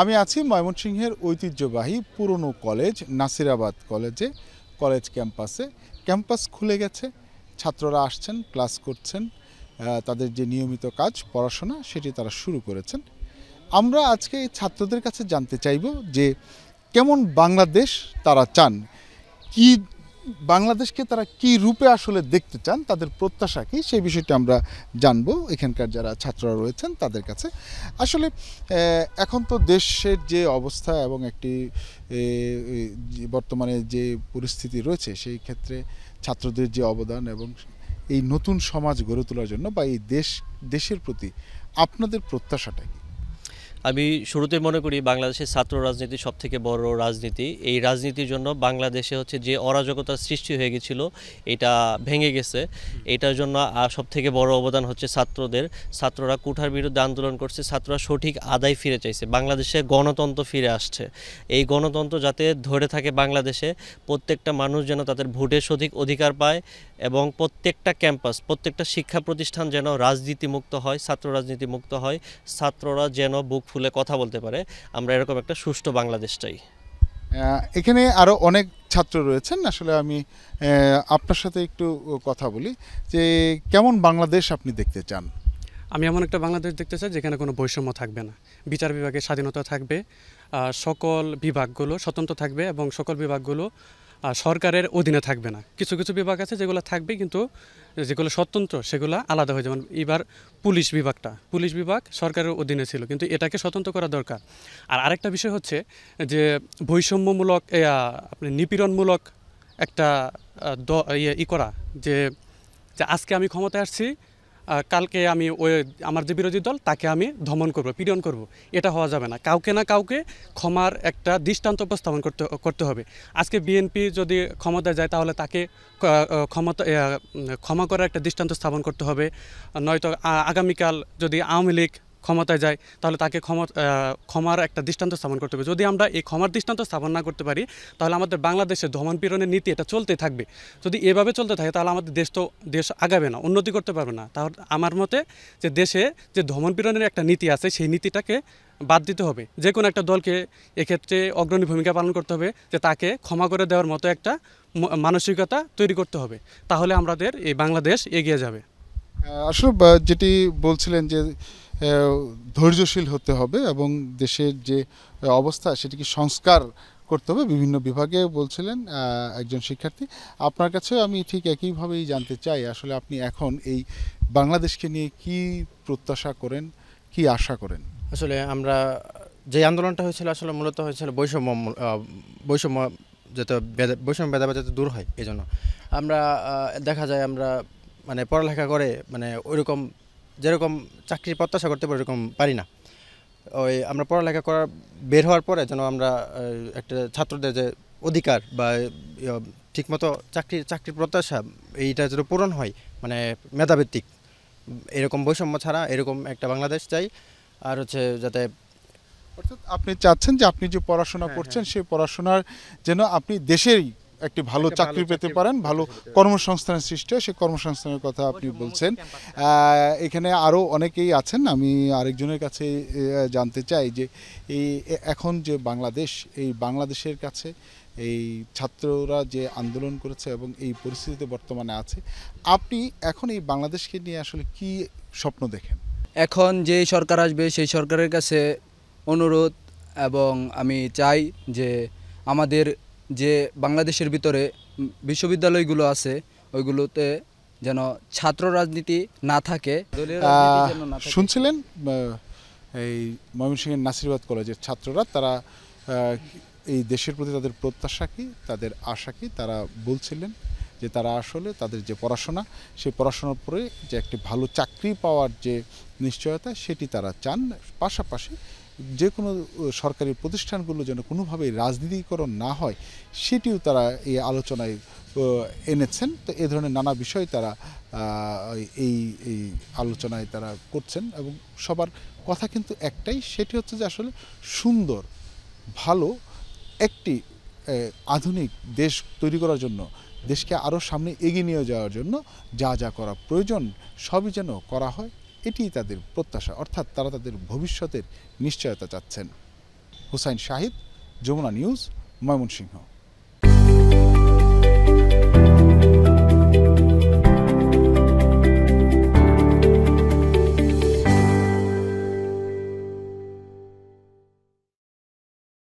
আমি আছি ময়মনসিংহের ঐতিহ্যবাহী পুরনো কলেজ নাসিরাবাদ কলেজে কলেজ ক্যাম্পাসে ক্যাম্পাস খুলে গেছে ছাত্ররা আসছেন ক্লাস করছেন তাদের যে নিয়মিত কাজ পড়াশোনা সেটি তারা শুরু করেছেন আমরা আজকে ছাত্রদের কাছে জানতে চাইব যে কেমন বাংলাদেশ তারা চান কি বাংলাদেশকে তারা কি রূপে আসলে দেখতে চান তাদের প্রত্যাশা কী সেই বিষয়টা আমরা জানব এখানকার যারা ছাত্ররা রয়েছেন তাদের কাছে আসলে এখন তো দেশের যে অবস্থা এবং একটি বর্তমানে যে পরিস্থিতি রয়েছে সেই ক্ষেত্রে ছাত্রদের যে অবদান এবং এই নতুন সমাজ গড়ে তোলার জন্য বা এই দেশ দেশের প্রতি আপনাদের প্রত্যাশাটা কী আমি শুরুতে মনে করি বাংলাদেশের ছাত্র রাজনীতি সবথেকে বড় রাজনীতি এই রাজনীতির জন্য বাংলাদেশে হচ্ছে যে অরাজকতার সৃষ্টি হয়ে গেছিল এটা ভেঙে গেছে এটার জন্য সব থেকে বড় অবদান হচ্ছে ছাত্রদের ছাত্ররা কুঠার বিরুদ্ধে আন্দোলন করছে ছাত্ররা সঠিক আদায় ফিরে চাইছে বাংলাদেশে গণতন্ত্র ফিরে আসছে এই গণতন্ত্র যাতে ধরে থাকে বাংলাদেশে প্রত্যেকটা মানুষ যেন তাদের ভোটের সঠিক অধিকার পায় এবং প্রত্যেকটা ক্যাম্পাস প্রত্যেকটা শিক্ষা প্রতিষ্ঠান যেন রাজনীতি মুক্ত হয় ছাত্র রাজনীতি মুক্ত হয় ছাত্ররা যেন বুক খুলে কথা বলতে পারে আমরা এরকম একটা সুষ্ঠু বাংলাদেশ চাই এখানে আরও অনেক ছাত্র রয়েছেন আসলে আমি আপনার সাথে একটু কথা বলি যে কেমন বাংলাদেশ আপনি দেখতে চান আমি এমন একটা বাংলাদেশ দেখতে চাই যেখানে কোনো বৈষম্য থাকবে না বিচার বিভাগের স্বাধীনতা থাকবে সকল বিভাগগুলো স্বতন্ত্র থাকবে এবং সকল বিভাগগুলো সরকারের অধীনে থাকবে না কিছু কিছু বিভাগ আছে যেগুলো থাকবে কিন্তু যেগুলো স্বতন্ত্র সেগুলো আলাদা হয়ে যেমন এবার পুলিশ বিভাগটা পুলিশ বিভাগ সরকারের অধীনে ছিল কিন্তু এটাকে স্বতন্ত্র করা দরকার আর আরেকটা বিষয় হচ্ছে যে বৈষম্যমূলক আপনি মানে নিপীড়নমূলক একটা ইয়ে, ই করা যে আজকে আমি ক্ষমতায় আসছি কালকে আমি ওই আমার যে বিরোধী দল তাকে আমি ধমন করব পীড়ন করব এটা হওয়া যাবে না কাউকে না কাউকে ক্ষমার একটা দৃষ্টান্ত উপস্থাপন করতে করতে হবে আজকে বিএনপি যদি ক্ষমতায় যায় তাহলে তাকে ক্ষমতা ক্ষমা করার একটা দৃষ্টান্ত স্থাপন করতে হবে নয়তো আগামীকাল যদি আওয়ামী লীগ ক্ষমতায় যায় তাহলে তাকে ক্ষমা ক্ষমার একটা দৃষ্টান্ত স্থাপন করতে হবে যদি আমরা এই ক্ষমার দৃষ্টান্ত স্থাপন না করতে পারি তাহলে আমাদের বাংলাদেশের ধমনপীড়নের নীতি এটা চলতে থাকবে যদি এভাবে চলতে থাকে তাহলে আমাদের দেশ তো দেশ আগাবে না উন্নতি করতে পারবে না তাহলে আমার মতে যে দেশে যে ধমনপীড়নের একটা নীতি আছে সেই নীতিটাকে বাদ দিতে হবে যে কোনো একটা দলকে এক্ষেত্রে অগ্রণী ভূমিকা পালন করতে হবে যে তাকে ক্ষমা করে দেওয়ার মতো একটা মানসিকতা তৈরি করতে হবে তাহলে আমাদের এই বাংলাদেশ এগিয়ে যাবে আসলে যেটি বলছিলেন যে ধৈর্যশীল হতে হবে এবং দেশের যে অবস্থা সেটিকে সংস্কার করতে হবে বিভিন্ন বিভাগে বলছিলেন একজন শিক্ষার্থী আপনার কাছেও আমি ঠিক একইভাবেই জানতে চাই আসলে আপনি এখন এই বাংলাদেশকে নিয়ে কি প্রত্যাশা করেন কি আশা করেন আসলে আমরা যে আন্দোলনটা হয়েছিল আসলে মূলত হয়েছিল বৈষম্য বৈষম্য যাতে বৈষম্য ভেদাভেদ যাতে দূর হয় এই জন্য আমরা দেখা যায় আমরা মানে পড়ালেখা করে মানে ওইরকম যেরকম চাকরির প্রত্যাশা করতে পারি এরকম পারি না ওই আমরা পড়ালেখা করার বের হওয়ার পরে যেন আমরা একটা ছাত্রদের যে অধিকার বা ইয়ে, ঠিকমতো চাকরির চাকরির প্রত্যাশা এইটা যেন পূরণ হয় মানে মেধাভিত্তিক এরকম বৈষম্য ছাড়া এরকম একটা বাংলাদেশ চাই আর হচ্ছে যাতে অর্থাৎ আপনি চাচ্ছেন যে আপনি যে পড়াশোনা হ্যাঁ, করছেন হ্যাঁ। সেই পড়াশোনার যেন আপনি দেশেরই একটি ভালো চাকরি পেতে পারেন ভালো কর্মসংস্থান সৃষ্টি হয় সেই কর্মসংস্থানের কথা আপনি বলছেন এখানে আরও অনেকেই আছেন আমি আরেকজনের কাছে জানতে চাই যে এই এখন যে বাংলাদেশ এই বাংলাদেশের কাছে এই ছাত্ররা যে আন্দোলন করেছে এবং এই পরিস্থিতিতে বর্তমানে আছে আপনি এখন এই বাংলাদেশকে নিয়ে আসলে কি স্বপ্ন দেখেন এখন যে সরকার আসবে সেই সরকারের কাছে অনুরোধ এবং আমি চাই যে আমাদের যে বাংলাদেশের ভিতরে বিশ্ববিদ্যালয়গুলো আছে ওইগুলোতে যেন ছাত্র রাজনীতি না থাকে শুনছিলেন এই ময়মনসিংহের নাসিরবাদ কলেজের ছাত্ররা তারা এই দেশের প্রতি তাদের প্রত্যাশা কী তাদের আশা কী তারা বলছিলেন যে তারা আসলে তাদের যে পড়াশোনা সেই পড়াশোনার পরে যে একটি ভালো চাকরি পাওয়ার যে নিশ্চয়তা সেটি তারা চান পাশাপাশি যে কোনো সরকারি প্রতিষ্ঠানগুলো যেন কোনোভাবেই রাজনীতিকরণ না হয় সেটিও তারা এই আলোচনায় এনেছেন তো এ ধরনের নানা বিষয় তারা এই এই আলোচনায় তারা করছেন এবং সবার কথা কিন্তু একটাই সেটি হচ্ছে যে আসলে সুন্দর ভালো একটি আধুনিক দেশ তৈরি করার জন্য দেশকে আরও সামনে এগিয়ে নিয়ে যাওয়ার জন্য যা যা করা প্রয়োজন সবই যেন করা হয় এটি তাদের প্রত্যাশা অর্থাৎ তারা তাদের ভবিষ্যতের নিশ্চয়তা চাচ্ছেন হুসাইন শাহিদ যমুনা নিউজ ময়মনসিংহ